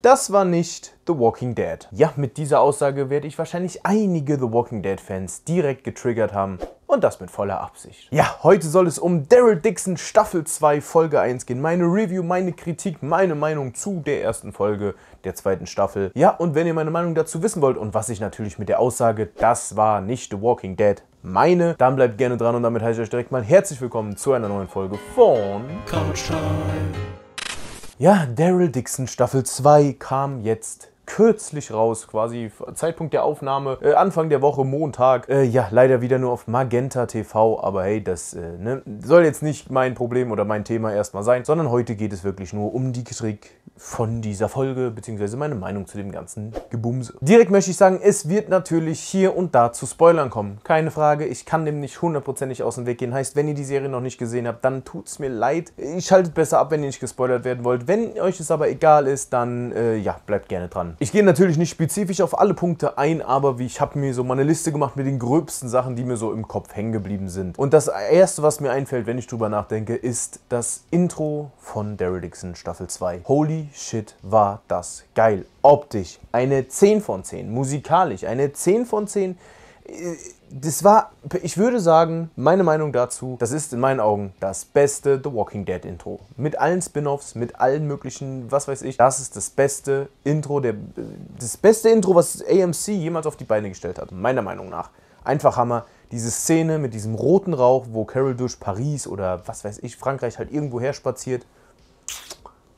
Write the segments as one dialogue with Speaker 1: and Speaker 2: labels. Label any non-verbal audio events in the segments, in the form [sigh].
Speaker 1: Das war nicht The Walking Dead. Ja, mit dieser Aussage werde ich wahrscheinlich einige The Walking Dead Fans direkt getriggert haben. Und das mit voller Absicht. Ja, heute soll es um Daryl Dixon Staffel 2 Folge 1 gehen. Meine Review, meine Kritik, meine Meinung zu der ersten Folge der zweiten Staffel. Ja, und wenn ihr meine Meinung dazu wissen wollt und was ich natürlich mit der Aussage, das war nicht The Walking Dead, meine, dann bleibt gerne dran und damit heiße ich euch direkt mal herzlich willkommen zu einer neuen Folge von Couch Time. Ja, Daryl Dixon Staffel 2 kam jetzt kürzlich raus, quasi Zeitpunkt der Aufnahme, äh, Anfang der Woche, Montag. Äh, ja, leider wieder nur auf Magenta TV, aber hey, das äh, ne, soll jetzt nicht mein Problem oder mein Thema erstmal sein, sondern heute geht es wirklich nur um die Trick von dieser Folge, beziehungsweise meine Meinung zu dem ganzen Gebumse. Direkt möchte ich sagen, es wird natürlich hier und da zu Spoilern kommen. Keine Frage, ich kann dem nicht hundertprozentig aus dem Weg gehen. Heißt, wenn ihr die Serie noch nicht gesehen habt, dann tut es mir leid. Ihr schaltet besser ab, wenn ihr nicht gespoilert werden wollt. Wenn euch es aber egal ist, dann äh, ja, bleibt gerne dran ich gehe natürlich nicht spezifisch auf alle Punkte ein, aber wie ich habe mir so meine Liste gemacht mit den gröbsten Sachen, die mir so im Kopf hängen geblieben sind. Und das erste, was mir einfällt, wenn ich drüber nachdenke, ist das Intro von Daryl Dixon Staffel 2. Holy shit, war das geil. Optisch eine 10 von 10, musikalisch eine 10 von 10 das war, ich würde sagen, meine Meinung dazu, das ist in meinen Augen das beste The Walking Dead Intro. Mit allen Spin-Offs, mit allen möglichen, was weiß ich, das ist das beste Intro, der, das beste Intro, was AMC jemals auf die Beine gestellt hat, meiner Meinung nach. Einfach Hammer, diese Szene mit diesem roten Rauch, wo Carol durch Paris oder was weiß ich, Frankreich halt irgendwo her spaziert.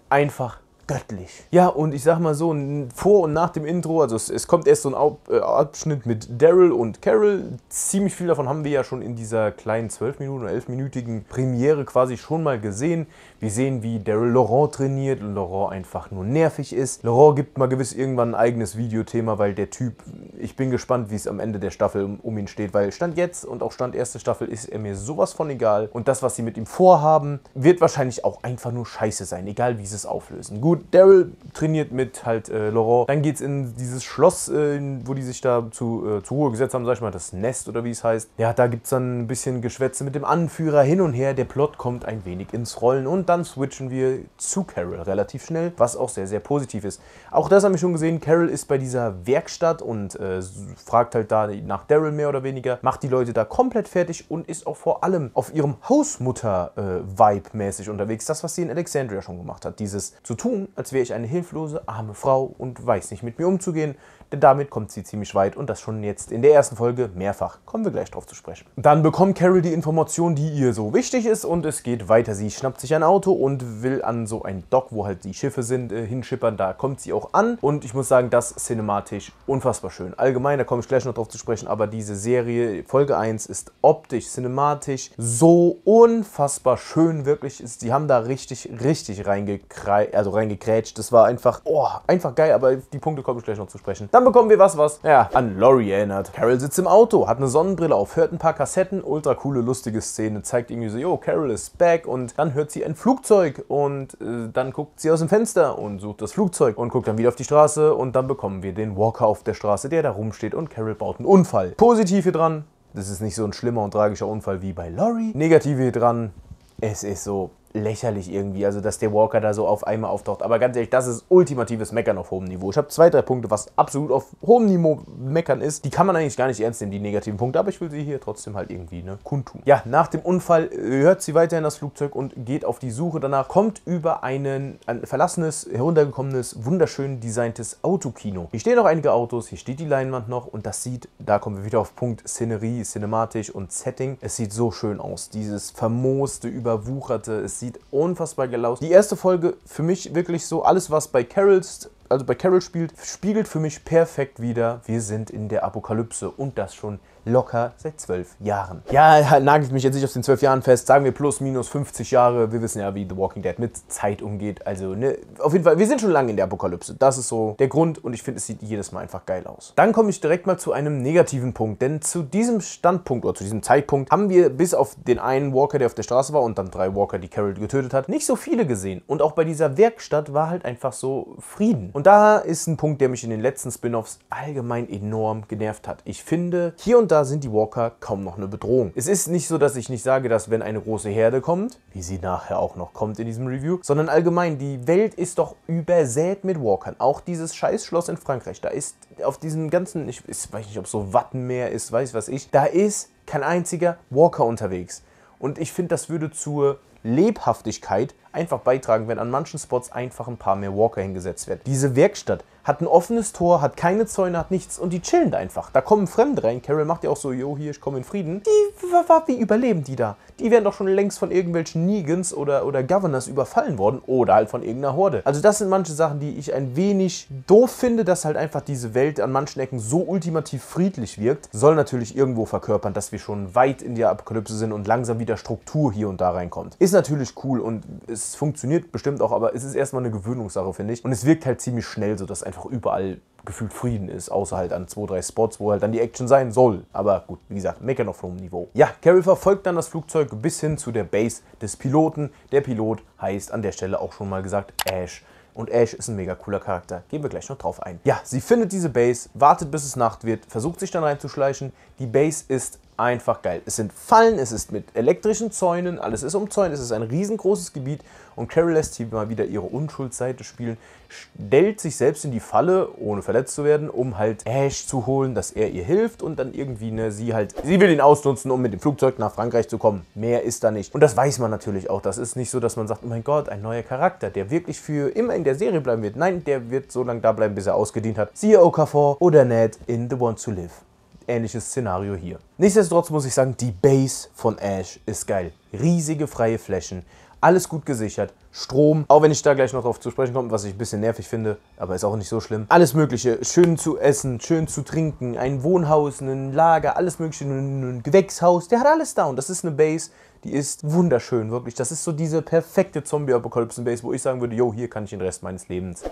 Speaker 1: Einfach göttlich. Ja, und ich sag mal so, vor und nach dem Intro, also es, es kommt erst so ein äh, Abschnitt mit Daryl und Carol. Ziemlich viel davon haben wir ja schon in dieser kleinen 12 Minuten oder 11-minütigen Premiere quasi schon mal gesehen. Wir sehen, wie Daryl Laurent trainiert und Laurent einfach nur nervig ist. Laurent gibt mal gewiss irgendwann ein eigenes Videothema, weil der Typ, ich bin gespannt, wie es am Ende der Staffel um, um ihn steht, weil Stand jetzt und auch Stand erste Staffel ist er mir sowas von egal. Und das, was sie mit ihm vorhaben, wird wahrscheinlich auch einfach nur scheiße sein, egal wie sie es auflösen. Gut, gut, Daryl trainiert mit halt äh, Laurent. Dann geht es in dieses Schloss, äh, wo die sich da zu, äh, zur Ruhe gesetzt haben, sag ich mal, das Nest oder wie es heißt. Ja, da gibt es dann ein bisschen Geschwätze mit dem Anführer hin und her. Der Plot kommt ein wenig ins Rollen und dann switchen wir zu Carol relativ schnell, was auch sehr, sehr positiv ist. Auch das haben wir schon gesehen. Carol ist bei dieser Werkstatt und äh, fragt halt da nach Daryl mehr oder weniger, macht die Leute da komplett fertig und ist auch vor allem auf ihrem Hausmutter-Vibe äh, mäßig unterwegs. Das, was sie in Alexandria schon gemacht hat. Dieses zu tun, als wäre ich eine hilflose, arme Frau und weiß nicht mit mir umzugehen, denn damit kommt sie ziemlich weit und das schon jetzt in der ersten Folge mehrfach. Kommen wir gleich drauf zu sprechen. Dann bekommt Carol die Information, die ihr so wichtig ist und es geht weiter. Sie schnappt sich ein Auto und will an so ein Dock, wo halt die Schiffe sind, äh, hinschippern. Da kommt sie auch an und ich muss sagen, das cinematisch unfassbar schön. Allgemein, da komme ich gleich noch drauf zu sprechen, aber diese Serie, Folge 1, ist optisch, cinematisch so unfassbar schön, wirklich. Sie haben da richtig, richtig reingekreilt, also reingekreilt reingekrätscht. Das war einfach, oh, einfach geil, aber die Punkte komme ich gleich noch zu sprechen. Dann bekommen wir was, was, ja, an Lori erinnert. Carol sitzt im Auto, hat eine Sonnenbrille auf, hört ein paar Kassetten, ultra coole, lustige Szene, zeigt irgendwie so, yo, Carol is back und dann hört sie ein Flugzeug und äh, dann guckt sie aus dem Fenster und sucht das Flugzeug und guckt dann wieder auf die Straße und dann bekommen wir den Walker auf der Straße, der da rumsteht und Carol baut einen Unfall. Positiv hier dran, das ist nicht so ein schlimmer und tragischer Unfall wie bei Lori. Negative hier dran, es ist so, lächerlich irgendwie, also dass der Walker da so auf einmal auftaucht. Aber ganz ehrlich, das ist ultimatives Meckern auf hohem Niveau. Ich habe zwei, drei Punkte, was absolut auf hohem Niveau meckern ist. Die kann man eigentlich gar nicht ernst nehmen, die negativen Punkte, aber ich will sie hier trotzdem halt irgendwie ne, kundtun. Ja, nach dem Unfall äh, hört sie weiterhin das Flugzeug und geht auf die Suche danach, kommt über einen, ein verlassenes, heruntergekommenes, wunderschön designtes Autokino. Hier stehen noch einige Autos, hier steht die Leinwand noch und das sieht, da kommen wir wieder auf Punkt Szenerie, cinematisch und Setting. Es sieht so schön aus, dieses vermooste, überwucherte, es sieht unfassbar gelaust. Die erste Folge für mich wirklich so, alles was bei Carols also bei Carol spielt, spiegelt für mich perfekt wieder, wir sind in der Apokalypse und das schon locker seit zwölf Jahren. Ja, nagelt mich jetzt nicht auf den zwölf Jahren fest, sagen wir plus, minus 50 Jahre. Wir wissen ja, wie The Walking Dead mit Zeit umgeht. Also, ne, auf jeden Fall, wir sind schon lange in der Apokalypse. Das ist so der Grund und ich finde, es sieht jedes Mal einfach geil aus. Dann komme ich direkt mal zu einem negativen Punkt, denn zu diesem Standpunkt oder zu diesem Zeitpunkt haben wir bis auf den einen Walker, der auf der Straße war und dann drei Walker, die Carol getötet hat, nicht so viele gesehen. Und auch bei dieser Werkstatt war halt einfach so Frieden. Und da ist ein Punkt, der mich in den letzten Spin-Offs allgemein enorm genervt hat. Ich finde, hier und da sind die Walker kaum noch eine Bedrohung. Es ist nicht so, dass ich nicht sage, dass wenn eine große Herde kommt, wie sie nachher auch noch kommt in diesem Review, sondern allgemein, die Welt ist doch übersät mit Walkern. Auch dieses Scheißschloss in Frankreich, da ist auf diesem ganzen, ich, weiß nicht, ob so Wattenmeer ist, weiß was ich, da ist kein einziger Walker unterwegs. Und ich finde, das würde zur Lebhaftigkeit einfach beitragen, wenn an manchen Spots einfach ein paar mehr Walker hingesetzt werden. Diese Werkstatt hat ein offenes Tor, hat keine Zäune, hat nichts und die chillen da einfach. Da kommen Fremde rein. Carol macht ja auch so, yo, hier, ich komme in Frieden. Die, wie überleben die da? Die werden doch schon längst von irgendwelchen Negans oder, oder Governors überfallen worden oder halt von irgendeiner Horde. Also das sind manche Sachen, die ich ein wenig doof finde, dass halt einfach diese Welt an manchen Ecken so ultimativ friedlich wirkt. Soll natürlich irgendwo verkörpern, dass wir schon weit in die Apokalypse sind und langsam wieder Struktur hier und da reinkommt. Ist natürlich cool und es es funktioniert bestimmt auch, aber es ist erstmal eine Gewöhnungssache, finde ich. Und es wirkt halt ziemlich schnell so, dass einfach überall gefühlt Frieden ist, außer halt an zwei, drei Spots, wo halt dann die Action sein soll. Aber gut, wie gesagt, meckern auf hohem Niveau. Ja, Carrie verfolgt dann das Flugzeug bis hin zu der Base des Piloten. Der Pilot heißt an der Stelle auch schon mal gesagt Ash. Und Ash ist ein mega cooler Charakter. Gehen wir gleich noch drauf ein. Ja, sie findet diese Base, wartet bis es Nacht wird, versucht sich dann reinzuschleichen. Die Base ist einfach geil. Es sind Fallen, es ist mit elektrischen Zäunen, alles ist umzäunt, es ist ein riesengroßes Gebiet und Carol lässt hier mal wieder ihre Unschuldsseite spielen, stellt sich selbst in die Falle, ohne verletzt zu werden, um halt Ash zu holen, dass er ihr hilft und dann irgendwie, ne, sie halt, sie will ihn ausnutzen, um mit dem Flugzeug nach Frankreich zu kommen. Mehr ist da nicht. Und das weiß man natürlich auch. Das ist nicht so, dass man sagt, oh mein Gott, ein neuer Charakter, der wirklich für immer in der Serie bleiben wird. Nein, der wird so lange da bleiben, bis er ausgedient hat. Siehe Okafor oder Ned in The Want to Live ähnliches Szenario hier. Nichtsdestotrotz muss ich sagen, die Base von Ash ist geil. Riesige freie Flächen, alles gut gesichert, Strom, auch wenn ich da gleich noch drauf zu sprechen komme, was ich ein bisschen nervig finde, aber ist auch nicht so schlimm. Alles mögliche, schön zu essen, schön zu trinken, ein Wohnhaus, ein Lager, alles mögliche, ein Gewächshaus, der hat alles da und das ist eine Base, die ist wunderschön, wirklich. Das ist so diese perfekte Zombie-Apokalypse-Base, wo ich sagen würde, yo, hier kann ich den Rest meines Lebens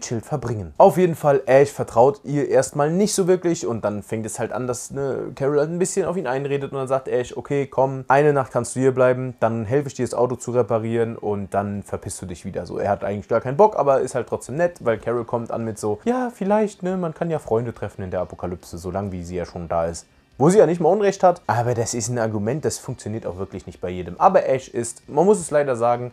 Speaker 1: gechillt verbringen. Auf jeden Fall, Ash äh, vertraut ihr erstmal nicht so wirklich und dann fängt es halt an, dass ne, Carol halt ein bisschen auf ihn einredet und dann sagt Ash, okay, komm, eine Nacht kannst du hier bleiben, dann helfe ich dir das Auto zu reparieren und dann verpisst du dich wieder. So, er hat eigentlich gar keinen Bock, aber ist halt trotzdem nett, weil Carol kommt an mit so, ja, vielleicht, ne, man kann ja Freunde treffen in der Apokalypse, solange wie sie ja schon da ist. Wo sie ja nicht mal Unrecht hat, aber das ist ein Argument, das funktioniert auch wirklich nicht bei jedem. Aber Ash ist, man muss es leider sagen,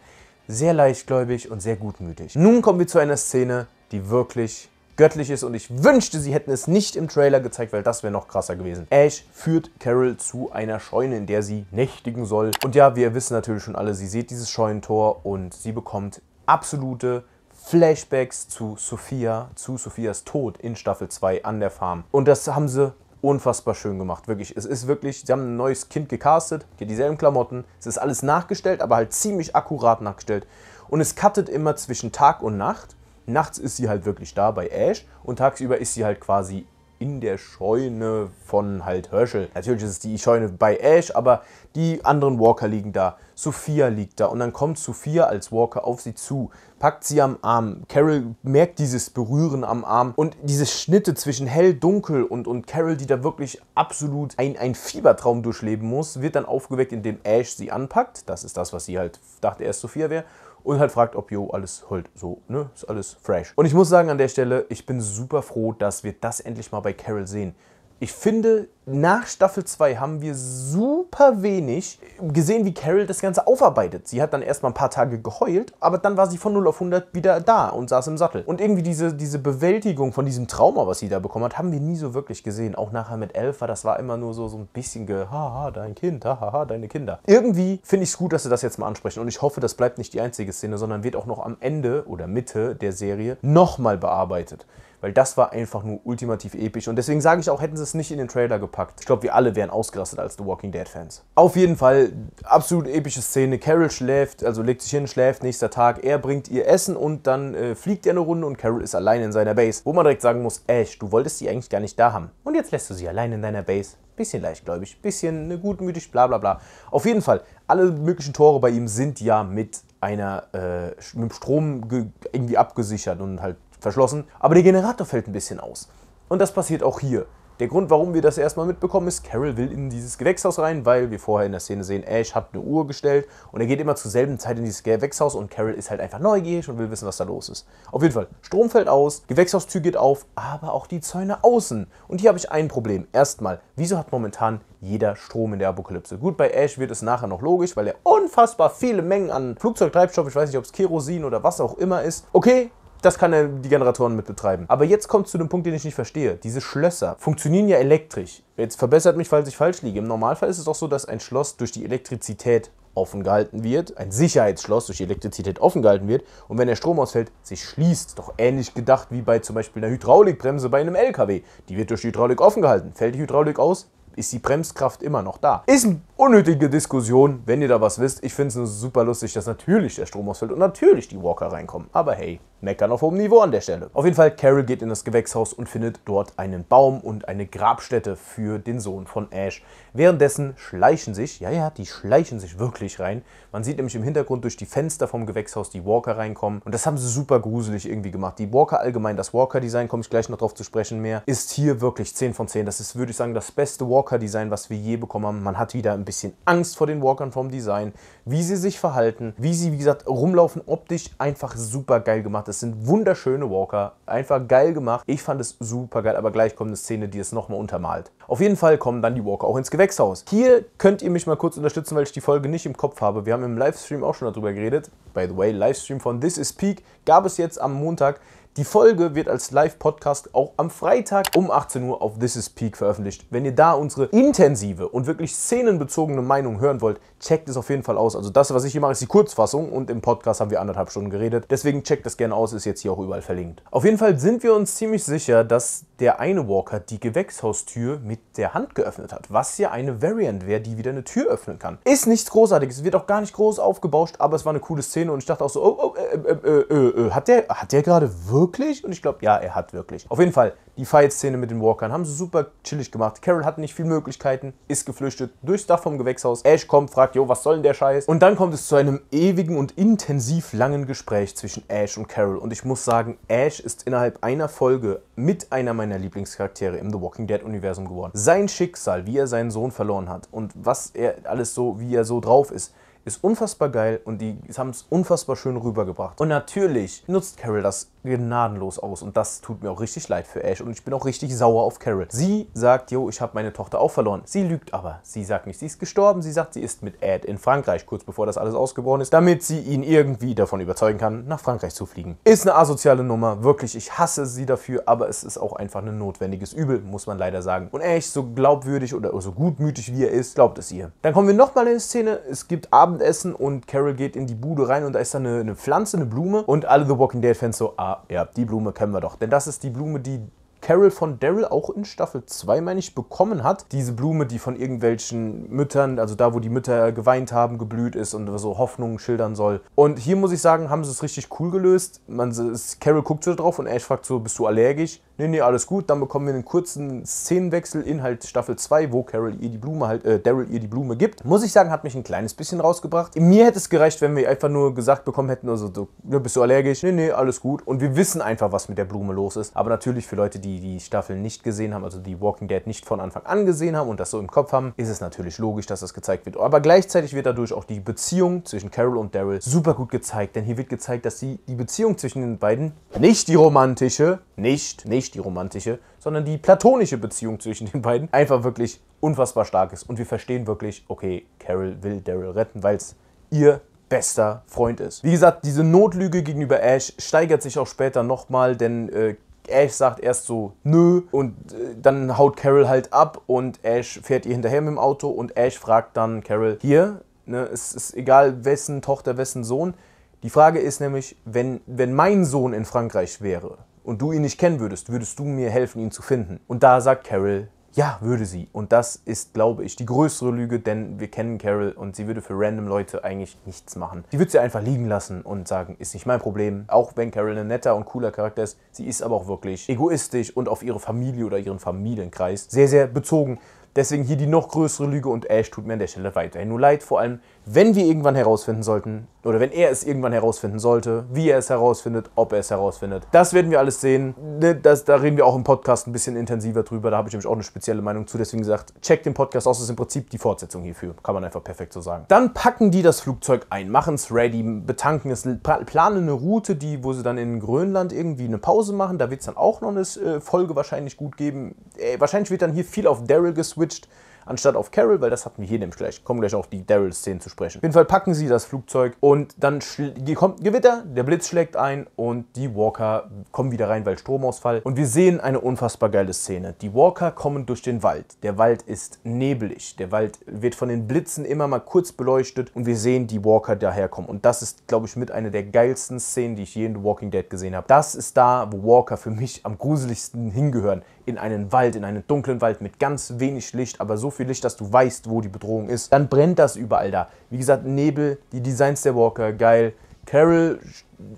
Speaker 1: sehr leichtgläubig und sehr gutmütig. Nun kommen wir zu einer Szene, die wirklich göttlich ist und ich wünschte, sie hätten es nicht im Trailer gezeigt, weil das wäre noch krasser gewesen. Ash führt Carol zu einer Scheune, in der sie nächtigen soll. Und ja, wir wissen natürlich schon alle, sie sieht dieses Scheunentor und sie bekommt absolute Flashbacks zu Sophia, zu Sophias Tod in Staffel 2 an der Farm. Und das haben sie unfassbar schön gemacht. Wirklich, es ist wirklich, sie haben ein neues Kind gecastet, die dieselben Klamotten. Es ist alles nachgestellt, aber halt ziemlich akkurat nachgestellt. Und es cuttet immer zwischen Tag und Nacht. Nachts ist sie halt wirklich da bei Ash und tagsüber ist sie halt quasi in der Scheune von halt Herschel. Natürlich ist es die Scheune bei Ash, aber die anderen Walker liegen da. Sophia liegt da und dann kommt Sophia als Walker auf sie zu, packt sie am Arm. Carol merkt dieses Berühren am Arm und diese Schnitte zwischen hell, dunkel und, und Carol, die da wirklich absolut ein, ein Fiebertraum durchleben muss, wird dann aufgeweckt, indem Ash sie anpackt. Das ist das, was sie halt dachte, erst Sophia wäre und halt fragt, ob jo, alles halt so, ne, ist alles fresh. Und ich muss sagen an der Stelle, ich bin super froh, dass wir das endlich mal bei Carol sehen. Ich finde, nach Staffel 2 haben wir super wenig gesehen, wie Carol das Ganze aufarbeitet. Sie hat dann erstmal ein paar Tage geheult, aber dann war sie von 0 auf 100 wieder da und saß im Sattel. Und irgendwie diese, diese Bewältigung von diesem Trauma, was sie da bekommen hat, haben wir nie so wirklich gesehen. Auch nachher mit Elfa, das war immer nur so, so ein bisschen ge, haha, dein Kind, haha, deine Kinder. Irgendwie finde ich es gut, dass sie das jetzt mal ansprechen und ich hoffe, das bleibt nicht die einzige Szene, sondern wird auch noch am Ende oder Mitte der Serie nochmal bearbeitet weil das war einfach nur ultimativ episch. Und deswegen sage ich auch, hätten sie es nicht in den Trailer gepackt. Ich glaube, wir alle wären ausgerastet als The Walking Dead-Fans. Auf jeden Fall, absolut epische Szene. Carol schläft, also legt sich hin, schläft, nächster Tag. Er bringt ihr Essen und dann äh, fliegt er eine Runde und Carol ist allein in seiner Base. Wo man direkt sagen muss, Ash, du wolltest sie eigentlich gar nicht da haben. Und jetzt lässt du sie allein in deiner Base bisschen leichtgläubig, bisschen ne, gutmütig, bla bla bla. Auf jeden Fall, alle möglichen Tore bei ihm sind ja mit einer äh, mit Strom irgendwie abgesichert und halt verschlossen, aber der Generator fällt ein bisschen aus. Und das passiert auch hier. Der Grund, warum wir das erstmal mitbekommen, ist, Carol will in dieses Gewächshaus rein, weil wir vorher in der Szene sehen, Ash hat eine Uhr gestellt und er geht immer zur selben Zeit in dieses Gewächshaus und Carol ist halt einfach neugierig und will wissen, was da los ist. Auf jeden Fall, Strom fällt aus, Gewächshaustür geht auf, aber auch die Zäune außen. Und hier habe ich ein Problem. Erstmal, wieso hat momentan jeder Strom in der Apokalypse. Gut, bei Ash wird es nachher noch logisch, weil er unfassbar viele Mengen an Flugzeugtreibstoff, ich weiß nicht, ob es Kerosin oder was auch immer ist. Okay, das kann er die Generatoren mit betreiben. Aber jetzt kommt zu dem Punkt, den ich nicht verstehe. Diese Schlösser funktionieren ja elektrisch. Jetzt verbessert mich, falls ich falsch liege. Im Normalfall ist es auch so, dass ein Schloss durch die Elektrizität offen gehalten wird, ein Sicherheitsschloss durch die Elektrizität offen gehalten wird und wenn der Strom ausfällt, sich schließt. Doch ähnlich gedacht wie bei zum Beispiel einer Hydraulikbremse bei einem LKW. Die wird durch die Hydraulik offen gehalten. Fällt die Hydraulik aus, ist die Bremskraft immer noch da. Ist ein unnötige Diskussion, wenn ihr da was wisst. Ich finde es super lustig, dass natürlich der Strom ausfällt und natürlich die Walker reinkommen. Aber hey, meckern auf hohem Niveau an der Stelle. Auf jeden Fall, Carol geht in das Gewächshaus und findet dort einen Baum und eine Grabstätte für den Sohn von Ash. Währenddessen schleichen sich, ja ja, die schleichen sich wirklich rein. Man sieht nämlich im Hintergrund durch die Fenster vom Gewächshaus die Walker reinkommen. Und das haben sie super gruselig irgendwie gemacht. Die Walker allgemein, das Walker-Design, komme ich gleich noch drauf zu sprechen mehr, ist hier wirklich 10 von 10. Das ist, würde ich sagen, das beste Walker-Design, was wir je bekommen haben. Man hat wieder ein bisschen bisschen Angst vor den Walkern vom Design, wie sie sich verhalten, wie sie, wie gesagt, rumlaufen, optisch einfach super geil gemacht. Es sind wunderschöne Walker, einfach geil gemacht. Ich fand es super geil, aber gleich kommt eine Szene, die es nochmal untermalt. Auf jeden Fall kommen dann die Walker auch ins Gewächshaus. Hier könnt ihr mich mal kurz unterstützen, weil ich die Folge nicht im Kopf habe. Wir haben im Livestream auch schon darüber geredet. By the way, Livestream von This is Peak gab es jetzt am Montag. Die Folge wird als Live-Podcast auch am Freitag um 18 Uhr auf This is Peak veröffentlicht. Wenn ihr da unsere intensive und wirklich szenenbezogene Meinung hören wollt, checkt es auf jeden Fall aus. Also das, was ich hier mache, ist die Kurzfassung und im Podcast haben wir anderthalb Stunden geredet. Deswegen checkt das gerne aus, ist jetzt hier auch überall verlinkt. Auf jeden Fall sind wir uns ziemlich sicher, dass der eine Walker die Gewächshaustür mit der Hand geöffnet hat, was ja eine Variant wäre, die wieder eine Tür öffnen kann. Ist nichts Großartiges, wird auch gar nicht groß aufgebauscht, aber es war eine coole Szene und ich dachte auch so, oh, oh, äh, äh, äh, hat der, hat der gerade wirklich wirklich? Und ich glaube, ja, er hat wirklich. Auf jeden Fall, die Fight-Szene mit den Walkern haben sie super chillig gemacht. Carol hat nicht viel Möglichkeiten, ist geflüchtet durchs Dach vom Gewächshaus. Ash kommt, fragt, jo, was soll denn der Scheiß? Und dann kommt es zu einem ewigen und intensiv langen Gespräch zwischen Ash und Carol. Und ich muss sagen, Ash ist innerhalb einer Folge mit einer meiner Lieblingscharaktere im The Walking Dead-Universum geworden. Sein Schicksal, wie er seinen Sohn verloren hat und was er alles so, wie er so drauf ist, ist unfassbar geil und die haben es unfassbar schön rübergebracht. Und natürlich nutzt Carol das gnadenlos aus und das tut mir auch richtig leid für Ash und ich bin auch richtig sauer auf Carol. Sie sagt, jo, ich habe meine Tochter auch verloren. Sie lügt aber. Sie sagt nicht, sie ist gestorben, sie sagt, sie ist mit Ed in Frankreich, kurz bevor das alles ausgebrochen ist, damit sie ihn irgendwie davon überzeugen kann, nach Frankreich zu fliegen. Ist eine asoziale Nummer, wirklich, ich hasse sie dafür, aber es ist auch einfach ein notwendiges Übel, muss man leider sagen. Und Ash, so glaubwürdig oder so gutmütig wie er ist, glaubt es ihr. Dann kommen wir nochmal in die Szene, es gibt Abend Abendessen und Carol geht in die Bude rein und da ist dann eine, eine Pflanze, eine Blume und alle The Walking Dead Fans so, ah ja, die Blume kennen wir doch. Denn das ist die Blume, die Carol von Daryl auch in Staffel 2, meine ich, bekommen hat. Diese Blume, die von irgendwelchen Müttern, also da, wo die Mütter geweint haben, geblüht ist und so Hoffnungen schildern soll. Und hier muss ich sagen, haben sie es richtig cool gelöst. Man, es, Carol guckt so drauf und Ash fragt so, bist du allergisch? nee, nee, alles gut. Dann bekommen wir einen kurzen Szenenwechsel in halt Staffel 2, wo Carol ihr die Blume halt, äh, Daryl ihr die Blume gibt. Muss ich sagen, hat mich ein kleines bisschen rausgebracht. Mir hätte es gereicht, wenn wir einfach nur gesagt bekommen hätten, also du, ne, bist du allergisch? Nee, nee, alles gut. Und wir wissen einfach, was mit der Blume los ist. Aber natürlich für Leute, die die Staffel nicht gesehen haben, also die Walking Dead nicht von Anfang an gesehen haben und das so im Kopf haben, ist es natürlich logisch, dass das gezeigt wird. Aber gleichzeitig wird dadurch auch die Beziehung zwischen Carol und Daryl super gut gezeigt. Denn hier wird gezeigt, dass die, die Beziehung zwischen den beiden, nicht die romantische, nicht, nicht nicht die romantische, sondern die platonische Beziehung zwischen den beiden einfach wirklich unfassbar stark ist. Und wir verstehen wirklich, okay, Carol will Daryl retten, weil es ihr bester Freund ist. Wie gesagt, diese Notlüge gegenüber Ash steigert sich auch später nochmal, denn äh, Ash sagt erst so nö und äh, dann haut Carol halt ab und Ash fährt ihr hinterher mit dem Auto und Ash fragt dann Carol, hier, ne, es ist egal wessen Tochter, wessen Sohn. Die Frage ist nämlich, wenn, wenn mein Sohn in Frankreich wäre, und du ihn nicht kennen würdest, würdest du mir helfen, ihn zu finden? Und da sagt Carol, ja, würde sie. Und das ist, glaube ich, die größere Lüge, denn wir kennen Carol und sie würde für random Leute eigentlich nichts machen. Sie würde sie einfach liegen lassen und sagen, ist nicht mein Problem. Auch wenn Carol ein netter und cooler Charakter ist, sie ist aber auch wirklich egoistisch und auf ihre Familie oder ihren Familienkreis sehr, sehr bezogen. Deswegen hier die noch größere Lüge und Ash tut mir an der Stelle weiterhin nur leid. Vor allem, wenn wir irgendwann herausfinden sollten, oder wenn er es irgendwann herausfinden sollte, wie er es herausfindet, ob er es herausfindet, das werden wir alles sehen. Ne, das, da reden wir auch im Podcast ein bisschen intensiver drüber. Da habe ich nämlich auch eine spezielle Meinung zu. Deswegen gesagt, check den Podcast aus. Das ist im Prinzip die Fortsetzung hierfür. Kann man einfach perfekt so sagen. Dann packen die das Flugzeug ein, machen es ready, betanken es, planen eine Route, die, wo sie dann in Grönland irgendwie eine Pause machen. Da wird es dann auch noch eine äh, Folge wahrscheinlich gut geben. Äh, wahrscheinlich wird dann hier viel auf Daryl geswitcht anstatt auf Carol, weil das hatten wir hier nämlich gleich. Kommen gleich auf die Daryl-Szene zu sprechen. Auf jeden Fall packen sie das Flugzeug und dann kommt Gewitter, der Blitz schlägt ein und die Walker kommen wieder rein, weil Stromausfall. Und wir sehen eine unfassbar geile Szene. Die Walker kommen durch den Wald. Der Wald ist nebelig. Der Wald wird von den Blitzen immer mal kurz beleuchtet und wir sehen die Walker daherkommen. Und das ist, glaube ich, mit einer der geilsten Szenen, die ich je in The Walking Dead gesehen habe. Das ist da, wo Walker für mich am gruseligsten hingehören in einen Wald, in einen dunklen Wald mit ganz wenig Licht, aber so viel Licht, dass du weißt, wo die Bedrohung ist. Dann brennt das überall da. Wie gesagt, Nebel, die Designs der Walker, geil. Carol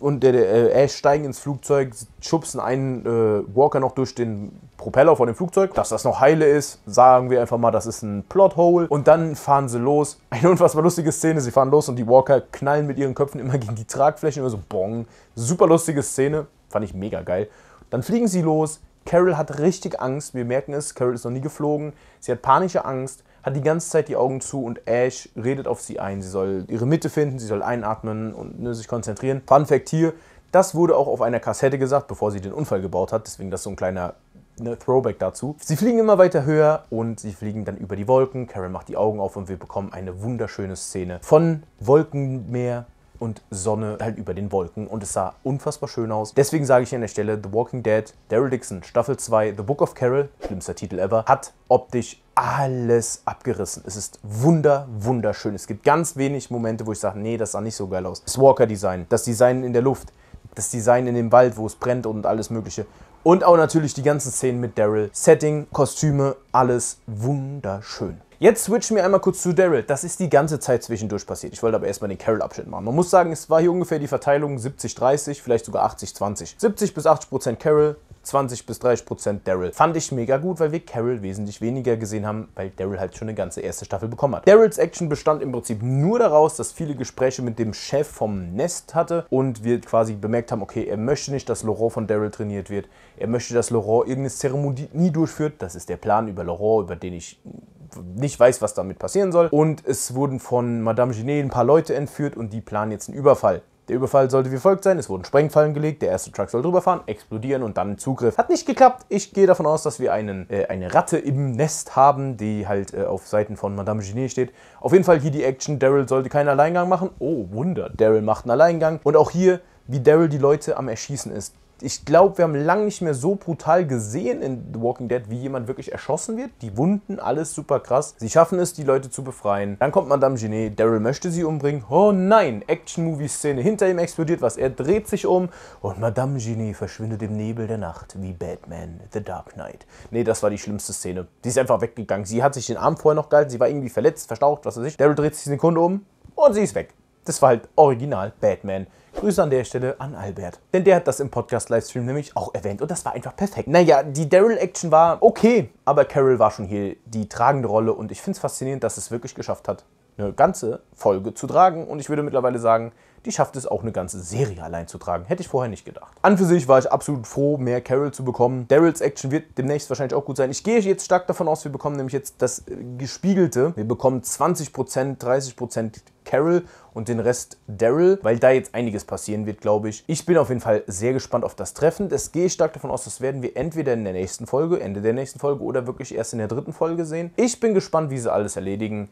Speaker 1: und der, der äh, Ash steigen ins Flugzeug, schubsen einen äh, Walker noch durch den Propeller von dem Flugzeug, dass das noch heile ist, sagen wir einfach mal, das ist ein Plothole. Und dann fahren sie los. Eine unfassbar lustige Szene, sie fahren los und die Walker knallen mit ihren Köpfen immer gegen die Tragflächen, immer so bong. Super lustige Szene, fand ich mega geil. Dann fliegen sie los, Carol hat richtig Angst, wir merken es, Carol ist noch nie geflogen, sie hat panische Angst, hat die ganze Zeit die Augen zu und Ash redet auf sie ein. Sie soll ihre Mitte finden, sie soll einatmen und ne, sich konzentrieren. Fun Fact hier, das wurde auch auf einer Kassette gesagt, bevor sie den Unfall gebaut hat, deswegen das so ein kleiner ne, Throwback dazu. Sie fliegen immer weiter höher und sie fliegen dann über die Wolken. Carol macht die Augen auf und wir bekommen eine wunderschöne Szene von Wolkenmeer und Sonne halt über den Wolken und es sah unfassbar schön aus. Deswegen sage ich an der Stelle, The Walking Dead, Daryl Dixon, Staffel 2, The Book of Carol, schlimmster Titel ever, hat optisch alles abgerissen. Es ist wunder, wunderschön. Es gibt ganz wenig Momente, wo ich sage, nee, das sah nicht so geil aus. Das Walker-Design, das Design in der Luft, das Design in dem Wald, wo es brennt und alles mögliche. Und auch natürlich die ganzen Szenen mit Daryl. Setting, Kostüme, alles wunderschön. Jetzt switchen wir einmal kurz zu Daryl. Das ist die ganze Zeit zwischendurch passiert. Ich wollte aber erstmal den carol abschnitt machen. Man muss sagen, es war hier ungefähr die Verteilung 70-30, vielleicht sogar 80-20. 70 bis 80 Prozent Carroll, 20 bis 30 Prozent Daryl. Fand ich mega gut, weil wir Carol wesentlich weniger gesehen haben, weil Daryl halt schon eine ganze erste Staffel bekommen hat. Daryls Action bestand im Prinzip nur daraus, dass viele Gespräche mit dem Chef vom Nest hatte und wir quasi bemerkt haben, okay, er möchte nicht, dass Laurent von Daryl trainiert wird. Er möchte, dass Laurent irgendeine Zeremonie durchführt. Das ist der Plan über Laurent, über den ich nicht weiß, was damit passieren soll. Und es wurden von Madame Genet ein paar Leute entführt und die planen jetzt einen Überfall. Der Überfall sollte wie folgt sein: Es wurden Sprengfallen gelegt, der erste Truck soll drüberfahren, explodieren und dann Zugriff. Hat nicht geklappt. Ich gehe davon aus, dass wir einen, äh, eine Ratte im Nest haben, die halt äh, auf Seiten von Madame Genet steht. Auf jeden Fall hier die Action: Daryl sollte keinen Alleingang machen. Oh, Wunder, Daryl macht einen Alleingang. Und auch hier, wie Daryl die Leute am Erschießen ist ich glaube, wir haben lange nicht mehr so brutal gesehen in The Walking Dead, wie jemand wirklich erschossen wird. Die Wunden, alles super krass. Sie schaffen es, die Leute zu befreien. Dann kommt Madame Genet. Daryl möchte sie umbringen. Oh nein! Action-Movie-Szene. Hinter ihm explodiert was. Er dreht sich um und Madame Genet verschwindet im Nebel der Nacht, wie Batman The Dark Knight. Nee, das war die schlimmste Szene. Sie ist einfach weggegangen. Sie hat sich den Arm vorher noch gehalten. Sie war irgendwie verletzt, verstaucht, was weiß ich. Daryl dreht sich eine Sekunde um und sie ist weg. Das war halt original Batman Grüße an der Stelle an Albert. Denn der hat das im Podcast-Livestream nämlich auch erwähnt und das war einfach perfekt. Naja, die Daryl-Action war okay, aber Carol war schon hier die tragende Rolle und ich finde es faszinierend, dass es wirklich geschafft hat, eine ganze Folge zu tragen. Und ich würde mittlerweile sagen, die schafft es auch eine ganze Serie allein zu tragen. Hätte ich vorher nicht gedacht. An für sich war ich absolut froh, mehr Carol zu bekommen. Daryls Action wird demnächst wahrscheinlich auch gut sein. Ich gehe jetzt stark davon aus, wir bekommen nämlich jetzt das äh, Gespiegelte. Wir bekommen 20%, 30% Carol und den Rest Daryl, weil da jetzt einiges passieren wird, glaube ich. Ich bin auf jeden Fall sehr gespannt auf das Treffen. Das gehe ich stark davon aus, das werden wir entweder in der nächsten Folge, Ende der nächsten Folge oder wirklich erst in der dritten Folge sehen. Ich bin gespannt, wie sie alles erledigen.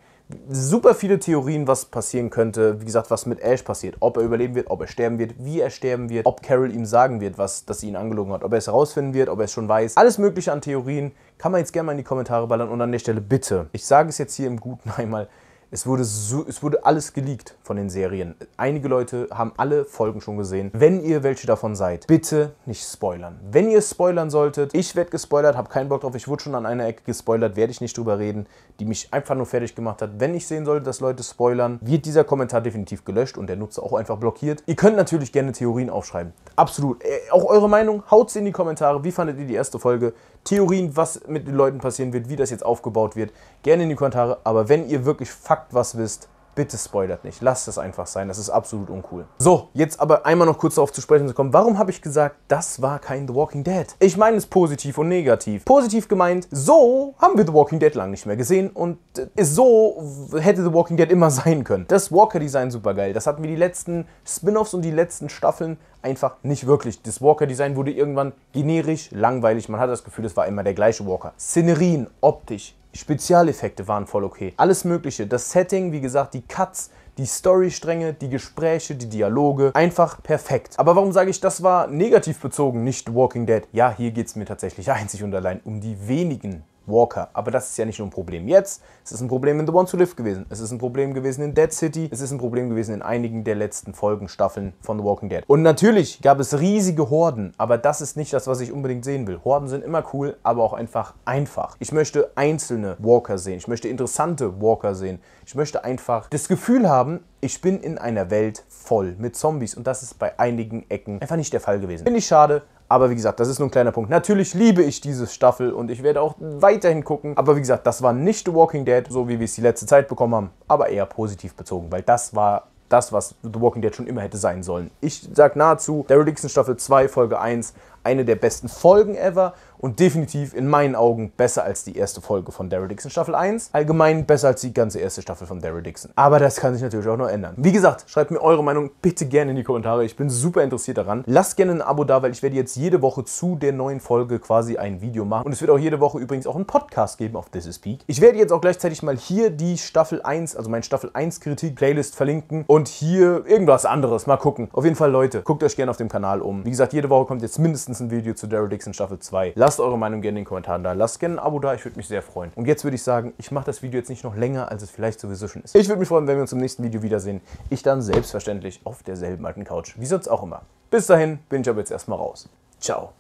Speaker 1: Super viele Theorien, was passieren könnte. Wie gesagt, was mit Ash passiert. Ob er überleben wird, ob er sterben wird, wie er sterben wird. Ob Carol ihm sagen wird, was, dass sie ihn angelogen hat. Ob er es herausfinden wird, ob er es schon weiß. Alles mögliche an Theorien kann man jetzt gerne mal in die Kommentare ballern. Und an der Stelle bitte, ich sage es jetzt hier im Guten [laughs] einmal, es wurde, so, es wurde alles geleakt von den Serien. Einige Leute haben alle Folgen schon gesehen. Wenn ihr welche davon seid, bitte nicht spoilern. Wenn ihr spoilern solltet, ich werde gespoilert, habe keinen Bock drauf, ich wurde schon an einer Ecke gespoilert, werde ich nicht drüber reden, die mich einfach nur fertig gemacht hat. Wenn ich sehen sollte, dass Leute spoilern, wird dieser Kommentar definitiv gelöscht und der Nutzer auch einfach blockiert. Ihr könnt natürlich gerne Theorien aufschreiben. Absolut. Äh, auch eure Meinung, haut sie in die Kommentare. Wie fandet ihr die erste Folge? Theorien, was mit den Leuten passieren wird, wie das jetzt aufgebaut wird, gerne in die Kommentare. Aber wenn ihr wirklich Fakt was wisst, Bitte spoilert nicht. Lasst es einfach sein. Das ist absolut uncool. So, jetzt aber einmal noch kurz darauf zu sprechen zu kommen. Warum habe ich gesagt, das war kein The Walking Dead? Ich meine es positiv und negativ. Positiv gemeint, so haben wir The Walking Dead lang nicht mehr gesehen und äh, so hätte The Walking Dead immer [laughs] sein können. Das Walker-Design super geil. Das hatten wir die letzten Spin-offs und die letzten Staffeln einfach nicht wirklich. Das Walker-Design wurde irgendwann generisch, langweilig. Man hat das Gefühl, es war immer der gleiche Walker. Szenerien, optisch, Spezialeffekte waren voll okay. Alles Mögliche. Das Setting, wie gesagt, die Cuts, die Storystränge, die Gespräche, die Dialoge, einfach perfekt. Aber warum sage ich, das war negativ bezogen, nicht Walking Dead? Ja, hier geht es mir tatsächlich einzig und allein um die wenigen Walker. Aber das ist ja nicht nur ein Problem jetzt, es ist ein Problem in The One to Live gewesen, es ist ein Problem gewesen in Dead City, es ist ein Problem gewesen in einigen der letzten Folgen, Staffeln von The Walking Dead. Und natürlich gab es riesige Horden, aber das ist nicht das, was ich unbedingt sehen will. Horden sind immer cool, aber auch einfach einfach. Ich möchte einzelne Walker sehen, ich möchte interessante Walker sehen, ich möchte einfach das Gefühl haben, ich bin in einer Welt voll mit Zombies und das ist bei einigen Ecken einfach nicht der Fall gewesen. Finde ich schade, aber wie gesagt, das ist nur ein kleiner Punkt. Natürlich liebe ich diese Staffel und ich werde auch weiterhin gucken. Aber wie gesagt, das war nicht The Walking Dead, so wie wir es die letzte Zeit bekommen haben, aber eher positiv bezogen, weil das war das, was The Walking Dead schon immer hätte sein sollen. Ich sage nahezu, Daryl Dixon Staffel 2, Folge 1, eine der besten Folgen ever und definitiv in meinen Augen besser als die erste Folge von Daryl Dixon Staffel 1. Allgemein besser als die ganze erste Staffel von Daryl Dixon. Aber das kann sich natürlich auch noch ändern. Wie gesagt, schreibt mir eure Meinung bitte gerne in die Kommentare. Ich bin super interessiert daran. Lasst gerne ein Abo da, weil ich werde jetzt jede Woche zu der neuen Folge quasi ein Video machen. Und es wird auch jede Woche übrigens auch einen Podcast geben auf This is Peak. Ich werde jetzt auch gleichzeitig mal hier die Staffel 1, also mein Staffel 1 Kritik Playlist verlinken und hier irgendwas anderes. Mal gucken. Auf jeden Fall, Leute, guckt euch gerne auf dem Kanal um. Wie gesagt, jede Woche kommt jetzt mindestens ein Video zu Daryl Dixon Staffel 2. Lasst Lasst eure Meinung gerne in den Kommentaren da. Lasst gerne ein Abo da, ich würde mich sehr freuen. Und jetzt würde ich sagen, ich mache das Video jetzt nicht noch länger, als es vielleicht sowieso schon ist. Ich würde mich freuen, wenn wir uns im nächsten Video wiedersehen. Ich dann selbstverständlich auf derselben alten Couch, wie sonst auch immer. Bis dahin bin ich aber jetzt erstmal raus. Ciao.